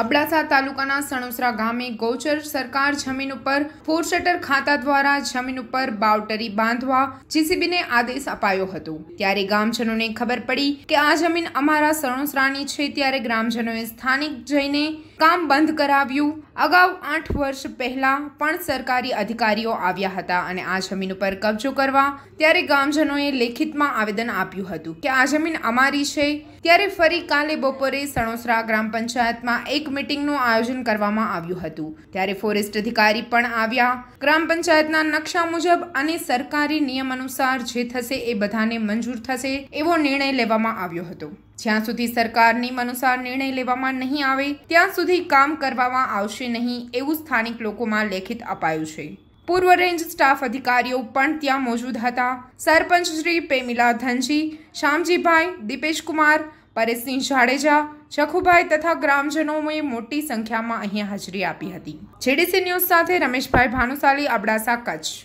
અબડાસા તાલુકાના સણોસરા ગામે ગૌચર સરકાર જમીન ઉપર ફોરશટર ખાતા દ્વારા જમીન ઉપર બાવટરી બાંધવા જીસીબીને આદેશ અપાયો હતો ત્યારે ગામજનોને ખબર પડી કે આ જમીન અમારા સણોસરાની છે ત્યારે ગ્રામજનોએ સ્થાનિક જઈને કામ બંધ કરાવ્યું અગાઉ આઠ વર્ષ પહેલા પણ સરકારી અધિકારીઓ આવ્યા હતા અને આ જમીન ઉપર કબજો કરવા ત્યારે ગામજનોએ લેખિતમાં આવેદન આપ્યું હતું કે આ જમીન અમારી છે ત્યારે ફરી કાલે બપોરે સણોસરા ગ્રામ પંચાયતમાં એક મિટિંગનું આયોજન કરવામાં આવ્યું હતું ત્યારે ફોરેસ્ટ અધિકારી પણ આવ્યા ગ્રામ પંચાયતના નકશા મુજબ અને સરકારી નિયમ અનુસાર જે થશે એ બધાને મંજૂર થશે એવો નિર્ણય લેવામાં આવ્યો હતો જ્યાં સુધી સરકાર નિયમ અનુસાર નિર્ણય લેવામાં નહીં આવે ત્યાં સુધી કામ કરવામાં આવશે નહીં એવું સ્થાનિક લોકોમાં લેખિત અપાયું છે પૂર્વ રેન્જ સ્ટાફ અધિકારીઓ પણ ત્યાં મોજૂદ હતા સરપંચ શ્રી પ્રેમિલા ધનજી શ્યામજીભાઈ દિપેશકુમાર પરેશસિંહ જાડેજા ચખુભાઈ તથા ગ્રામજનોએ મોટી સંખ્યામાં અહીંયા હાજરી આપી હતી જેડીસી ન્યૂઝ સાથે રમેશભાઈ ભાનુશાલી અબડાસા કચ્છ